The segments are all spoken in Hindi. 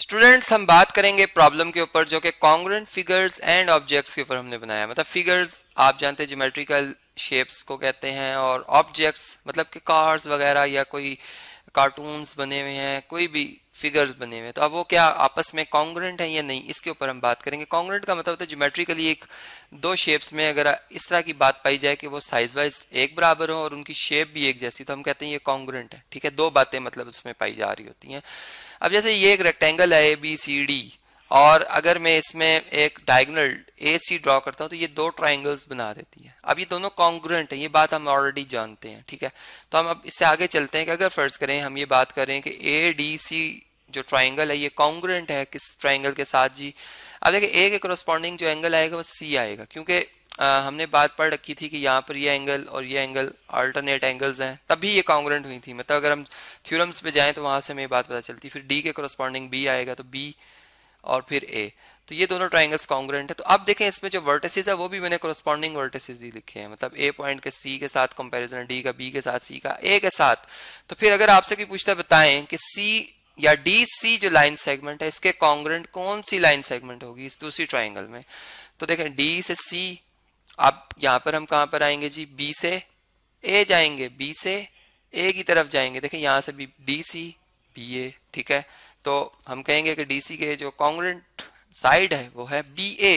स्टूडेंट्स हम बात करेंगे प्रॉब्लम के ऊपर जो कि कॉन्ग्रेंट फिगर्स एंड ऑब्जेक्ट्स के ऊपर हमने बनाया मतलब फिगर्स आप जानते हैं जोमेट्रिकल शेप्स को कहते हैं और ऑब्जेक्ट्स मतलब कि कार्स वगैरह या कोई कार्टून्स बने हुए हैं कोई भी फिगर्स बने हुए तो अब वो क्या आपस में कॉन्ग्रेंट है या नहीं इसके ऊपर हम बात करेंगे कॉन्ग्रेंट का मतलब होता है एक दो शेप्स में अगर इस तरह की बात पाई जाए कि वो साइज वाइज एक बराबर हो और उनकी शेप भी एक जैसी तो हम कहते हैं ये कॉन्ग्रेंट है ठीक है दो बातें मतलब उसमें पाई जा रही होती हैं अब जैसे ये एक रेक्टेंगल है ए बी सी डी और अगर मैं इसमें एक डायगनल ए सी ड्रॉ करता हूँ तो ये दो ट्राइंगल्स बना देती है अब ये दोनों कॉन्ग्रेंट है ये बात हम ऑलरेडी जानते हैं ठीक है तो हम अब इससे आगे चलते हैं कि अगर फर्ज करें हम ये बात करें कि ए डी सी जो ट्राइंगल है ये कॉन्ग्रेंट है किस ट्राइंगल के साथ जी अब देखिए ए के कॉरस्पॉन्डिंग जो एंगल आएगा वो सी आएगा क्योंकि हमने बात पढ़ रखी थी कि यहाँ पर ये एंगल और ये एंगल अल्टरनेट एंगल्स हैं तभी ये कॉन्ग्रेंट हुई थी मतलब अगर हम थ्योरम्स पे जाएं तो वहाँ से हमें बात पता चलती फिर डी के कॉरस्पॉन्डिंग बी आएगा तो बी और फिर ए तो ये दोनों ट्राइंगल्स कॉन्ग्रेंट है तो अब देखें इसमें जो वर्टेसिस है वो भी मैंने कॉरस्पॉन्डिंग वर्टेसिस ही लिखे हैं मतलब ए पॉइंट के सी के साथ कंपैरिजन डी का बी के साथ सी का ए के साथ तो फिर अगर आपसे कोई पूछता बताएं कि सी या डी सी जो लाइन सेगमेंट है इसके कॉन्ग्रेंट कौन सी लाइन सेगमेंट होगी इस दूसरी ट्राइंगल में तो देखें डी से सी अब यहाँ पर हम कहां पर आएंगे जी बी से ए जाएंगे बी से ए की तरफ जाएंगे देखें यहां से भी डी सी बी ए ठीक है तो हम कहेंगे कि डी सी के जो कॉन्ग्रेंट साइड है वो है बी ए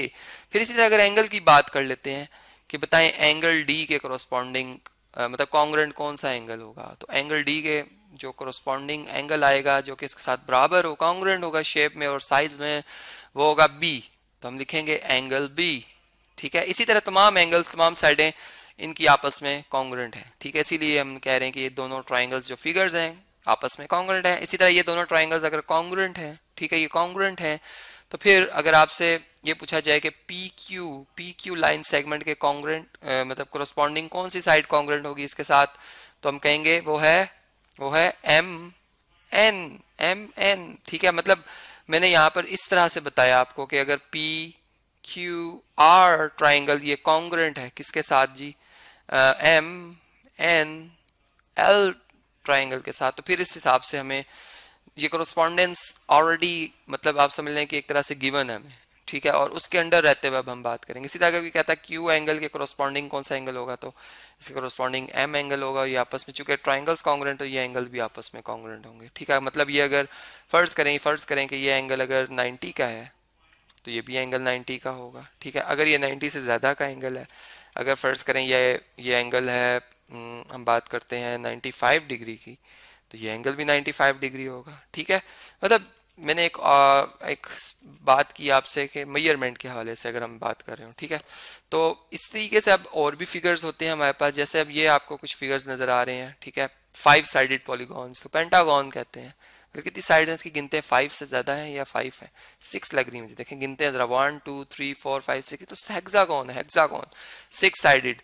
फिर इसी तरह अगर एंगल की बात कर लेते हैं कि बताएं एंगल डी के कॉरस्पॉन्डिंग मतलब कॉन्ग्रेंट कौन सा एंगल होगा तो एंगल डी के जो करस्पॉन्डिंग एंगल आएगा जो कि इसके साथ बराबर हो कॉन्ग्रेंट होगा शेप में और साइज में वो होगा बी तो हम लिखेंगे एंगल बी ठीक है इसी तरह तमाम एंगल्स तमाम साइडें इनकी आपस में कॉन्ग्रेंट है ठीक है इसीलिए हम कह रहे हैं कि ये दोनों ट्राइंगल्स जो फिगर्स हैं आपस में कॉन्ग्रेंट है इसी तरह ये दोनों ट्राइंगल्स अगर कॉन्ग्रेंट हैं ठीक है ये कांग्रेंट हैं तो फिर अगर आपसे ये पूछा जाए कि P Q P Q line segment के कांग्रेंट मतलब कॉरस्पॉन्डिंग कौन सी साइड कांग्रेंट होगी इसके साथ तो हम कहेंगे वो है वो है एम एन एम एन ठीक है मतलब मैंने यहां पर इस तरह से बताया आपको कि अगर पी क्यू आर ट्राइंगल ये कॉन्ग्रेंट है किसके साथ G M N L triangle के साथ तो फिर इस हिसाब से हमें ये कोरोस्पॉन्डेंस ऑलरेडी मतलब आप समझ लें कि एक तरह से गिवन है हमें ठीक है और उसके अंडर रहते हुए अब हम बात करेंगे तरह अगर कहता है क्यू एंगल के कॉरस्पॉन्डिंग कौन सा एंगल होगा तो इसके कॉरस्पॉन्डिंग एम एंगल होगा ये आपस में चूंकि ट्राइंगल्स कॉन्ग्रेंट हो ये एंगल भी आपस में कॉन्ग्रेंट होंगे ठीक है मतलब ये अगर फर्ज करें फर्ज करें कि ये एंगल अगर नाइन्टी का है तो ये भी एंगल नाइन्टी का होगा ठीक है अगर ये नाइन्टी से ज़्यादा का एंगल है अगर फर्ज करें यह ये एंगल है हम्म, हम बात करते हैं फाइव डिग्री की तो ये एंगल भी फाइव डिग्री होगा ठीक है मतलब मैंने एक आ, एक बात की आपसे कि मेयरमेंट के हवाले से अगर हम बात कर रहे हो ठीक है तो इस तरीके से अब और भी फिगर्स होते हैं हमारे पास जैसे अब ये आपको कुछ फिगर्स नजर आ रहे हैं ठीक है फाइव साइडेड पॉलीगॉन्स तो पेंटागॉन कहते हैं मतलब कितनी साइड हैं इसकी गिनते हैं फाइव से ज्यादा है या फाइव है सिक्स लग रही है मुझे देखें गिनते हैं जरा one two three four five six तो हेक्सागॉन है हेक्सागॉन सिक्स साइडेड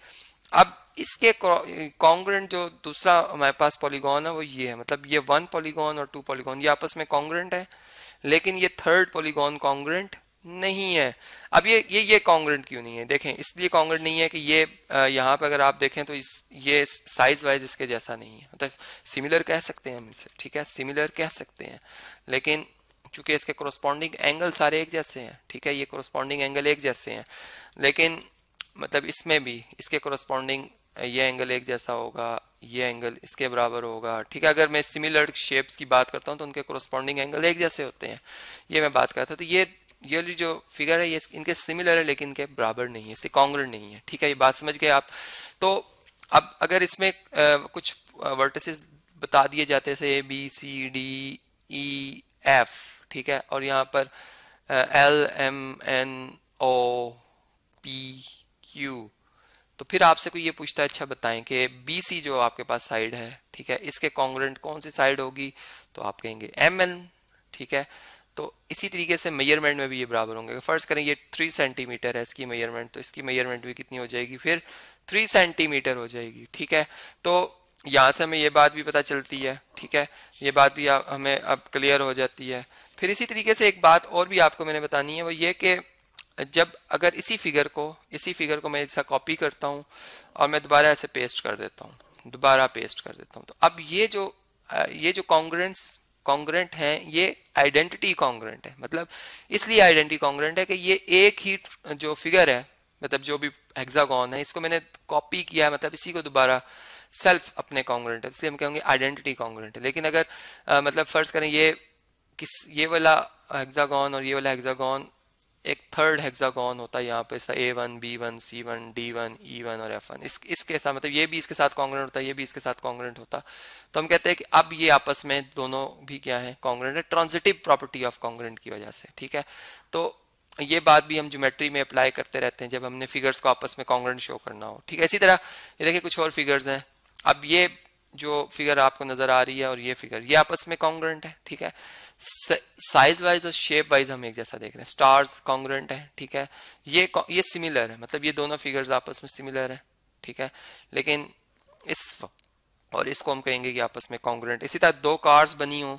अब इसके कॉन्ग्रेंट जो दूसरा हमारे पास पॉलीगॉन है वो ये है मतलब ये वन पॉलीगॉन और टू पॉलीगॉन ये आपस में कॉन्ग्रेंट है लेकिन ये थर्ड पॉलीगॉन कांग्रेंट नहीं है अब ये ये ये कांग्रेंट क्यों नहीं है देखें इसलिए कॉन्ग्रेंट नहीं है कि ये यहाँ पर अगर आप देखें तो इस ये साइज वाइज इसके जैसा नहीं है मतलब सिमिलर कह सकते हैं हम इसे ठीक है सिमिलर कह सकते हैं लेकिन चूंकि इसके कॉरस्पॉन्डिंग एंगल सारे एक जैसे हैं ठीक है ये कॉरस्पॉन्डिंग एंगल एक जैसे हैं लेकिन मतलब इसमें भी इसके कॉरस्पॉन्डिंग ये एंगल एक जैसा होगा ये एंगल इसके बराबर होगा ठीक है अगर मैं सिमिलर शेप्स की बात करता हूँ तो उनके कोरोस्पॉन्डिंग एंगल एक जैसे होते हैं ये मैं बात करता था तो ये ये जो फिगर है ये इनके सिमिलर है लेकिन इनके बराबर नहीं है इससे कॉन्ग्र नहीं है ठीक है ये बात समझ गए आप तो अब अगर इसमें आ, कुछ वर्टिसेस बता दिए जाते जैसे A B C D E F ठीक है और यहाँ पर L M N O P Q तो फिर आपसे कोई ये पूछता है अच्छा बताएं कि बी सी जो आपके पास साइड है ठीक है इसके कॉन्ग्रेंट कौन सी साइड होगी तो आप कहेंगे एम एन ठीक है तो इसी तरीके से मेजरमेंट में भी ये बराबर होंगे फर्ज करें ये थ्री सेंटीमीटर है इसकी मेजरमेंट तो इसकी मेजरमेंट भी कितनी हो जाएगी फिर थ्री सेंटीमीटर हो जाएगी ठीक है तो यहाँ से हमें ये बात भी पता चलती है ठीक है ये बात भी हमें अब क्लियर हो जाती है फिर इसी तरीके से एक बात और भी आपको मैंने बतानी है वो ये कि जब अगर इसी फिगर को इसी फिगर को मैं ऐसा कॉपी करता हूँ और मैं दोबारा ऐसे पेस्ट कर देता हूँ दोबारा पेस्ट कर देता हूँ तो अब ये जो ये जो कॉन्ग्रेंट्स कॉन्ग्रेंट हैं ये आइडेंटिटी कॉन्ग्रेंट है मतलब इसलिए आइडेंटिटी कॉन्ग्रेंट है कि ये एक ही जो फिगर है मतलब जो भी हेक्सागोन है इसको मैंने कॉपी किया है मतलब इसी को दोबारा सेल्फ अपने कॉन्ग्रेंट है इसलिए हम कहेंगे आइडेंटिटी कॉन्ग्रेंट है लेकिन अगर आ, मतलब फर्ज करें ये किस ये वाला हेक्सागोन और ये वाला हेक्सागोन एक थर्ड हेक्सागोन होता है यहाँ पे A one B one C one D one E one और एफ वन इस इसके साथ मतलब ये भी इसके साथ कॉन्ग्रेंट होता है ये भी इसके साथ कॉन्ग्रेंट होता तो हम कहते हैं कि अब ये आपस में दोनों भी क्या है कॉन्ग्रेंट है ट्रांजिटिव प्रॉपर्टी ऑफ कॉन्ग्रेंट की वजह से ठीक है तो ये बात भी हम ज्योमेट्री में अप्लाई करते रहते हैं जब हमने फिगर्स को आपस में कॉन्ग्रेंट शो करना हो ठीक है इसी तरह ये देखिए कुछ और फिगर्स हैं अब ये जो फिगर आपको नजर आ रही है और ये फिगर ये आपस में कॉन्ग्रेंट है ठीक है साइज वाइज और शेप वाइज हम एक जैसा देख रहे हैं स्टार्स कॉन्ग्रेंट है ठीक है ये ये सिमिलर है मतलब ये दोनों फिगर्स आपस में सिमिलर है ठीक है लेकिन इस और इसको हम कहेंगे कि आपस में कॉन्ग्रेंट इसी तरह दो कार्स बनी हों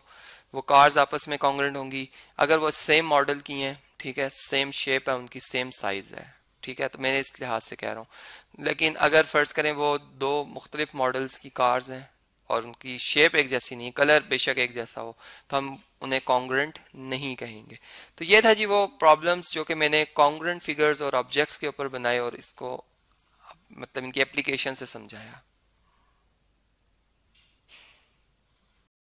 वो कार्स आपस में कॉन्ग्रेंट होंगी अगर वो सेम मॉडल की हैं ठीक है सेम शेप है उनकी सेम साइज है ठीक है तो मैंने इस लिहाज से कह रहा हूँ लेकिन अगर फर्ज करें वो दो मुख्तलिफ मॉडल्स की कार्स हैं और उनकी शेप एक जैसी नहीं कलर बेशक एक जैसा हो तो हम उन्हें कॉन्ग्रेंट नहीं कहेंगे तो ये था जी वो प्रॉब्लम्स जो कि मैंने कॉन्ग्रेंट फिगर्स और ऑब्जेक्ट्स के ऊपर बनाए और इसको मतलब इनकी एप्लीकेशन से समझाया